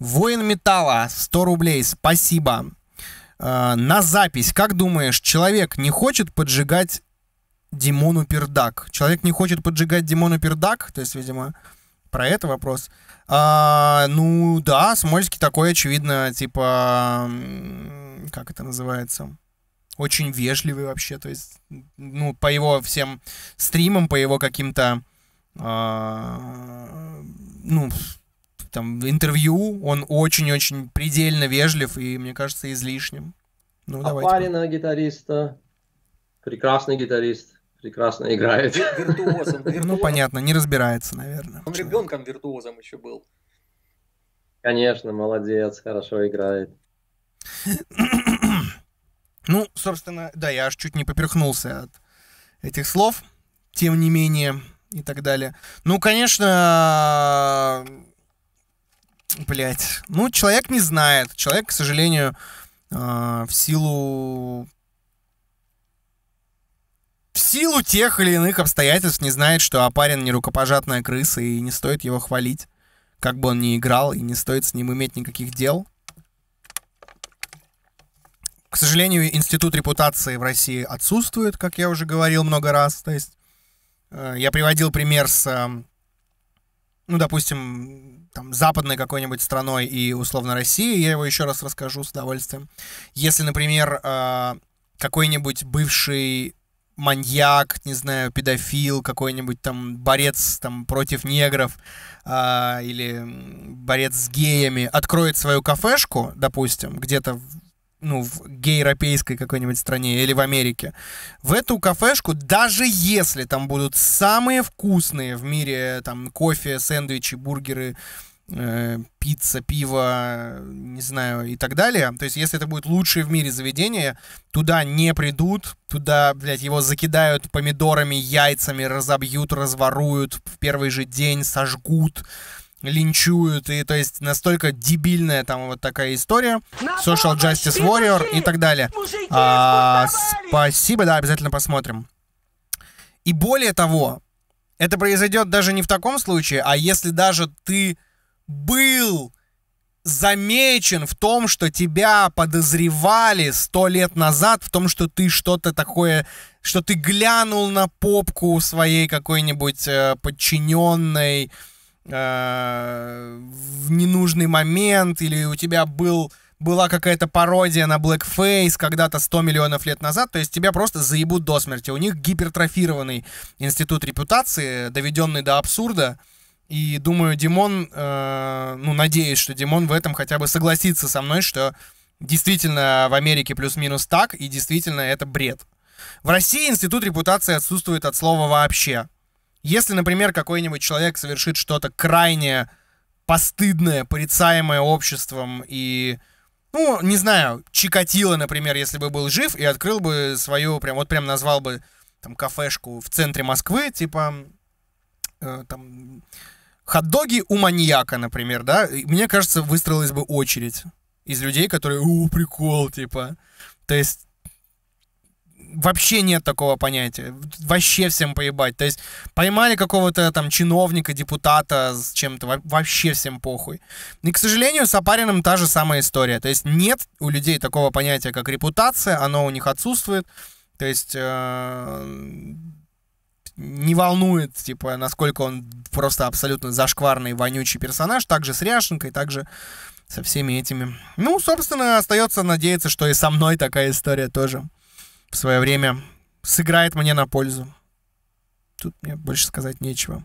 Воин металла, 100 рублей, спасибо. Э, на запись, как думаешь, человек не хочет поджигать Димону Пердак? Человек не хочет поджигать Димону Пердак? То есть, видимо, про это вопрос. А, ну да, Смольский такой, очевидно, типа, как это называется? Очень вежливый вообще, то есть, ну, по его всем стримам, по его каким-то, а, ну, там интервью, он очень-очень предельно вежлив и, мне кажется, излишним. Ну, а парень Парина гитариста, прекрасный гитарист, прекрасно играет. Виртуозом, Ну, понятно, не разбирается, наверное. Он ребенком виртуозом еще был. Конечно, молодец, хорошо играет. Ну, собственно, да, я аж чуть не поперхнулся от этих слов, тем не менее, и так далее. Ну, конечно, Блять. Ну, человек не знает. Человек, к сожалению, а, в силу в силу тех или иных обстоятельств не знает, что Апарин не рукопожатная крыса, и не стоит его хвалить, как бы он ни играл, и не стоит с ним иметь никаких дел. К сожалению, институт репутации в России отсутствует, как я уже говорил много раз. То есть э, я приводил пример с эм, ну, допустим, там, западной какой-нибудь страной и, условно, Россией, я его еще раз расскажу с удовольствием. Если, например, а, какой-нибудь бывший маньяк, не знаю, педофил, какой-нибудь там борец там против негров э, или борец с геями откроет свою кафешку, допустим, где-то ну, в гейропейской какой-нибудь стране или в Америке, в эту кафешку, даже если там будут самые вкусные в мире там кофе, сэндвичи, бургеры, э, пицца, пиво, не знаю, и так далее. То есть, если это будет лучшее в мире заведение, туда не придут, туда, блядь, его закидают помидорами, яйцами, разобьют, разворуют, в первый же день сожгут линчуют, и то есть настолько дебильная там вот такая история. Social Justice Warrior и так далее. А, спасибо, да, обязательно посмотрим. И более того, это произойдет даже не в таком случае, а если даже ты был замечен в том, что тебя подозревали сто лет назад в том, что ты что-то такое, что ты глянул на попку своей какой-нибудь э, подчиненной, Э, в ненужный момент, или у тебя был была какая-то пародия на Blackface когда-то 100 миллионов лет назад, то есть тебя просто заебут до смерти. У них гипертрофированный институт репутации, доведенный до абсурда, и думаю, Димон, э, ну, надеюсь, что Димон в этом хотя бы согласится со мной, что действительно в Америке плюс-минус так, и действительно это бред. В России институт репутации отсутствует от слова вообще. Если, например, какой-нибудь человек совершит что-то крайне постыдное, порицаемое обществом и ну, не знаю, Чикатило, например, если бы был жив и открыл бы свою, прям вот прям назвал бы там кафешку в центре Москвы, типа э, там хот-доги у маньяка, например, да, и, мне кажется, выстроилась бы очередь из людей, которые, о, прикол, типа. То есть вообще нет такого понятия. Вообще всем поебать. То есть поймали какого-то там чиновника, депутата с чем-то, вообще всем похуй. И, к сожалению, с Апариным та же самая история. То есть нет у людей такого понятия, как репутация, оно у них отсутствует. То есть э, не волнует, типа, насколько он просто абсолютно зашкварный, вонючий персонаж. Также с Ряшенкой, также со всеми этими. Ну, собственно, остается надеяться, что и со мной такая история тоже в свое время сыграет мне на пользу. Тут мне больше сказать нечего.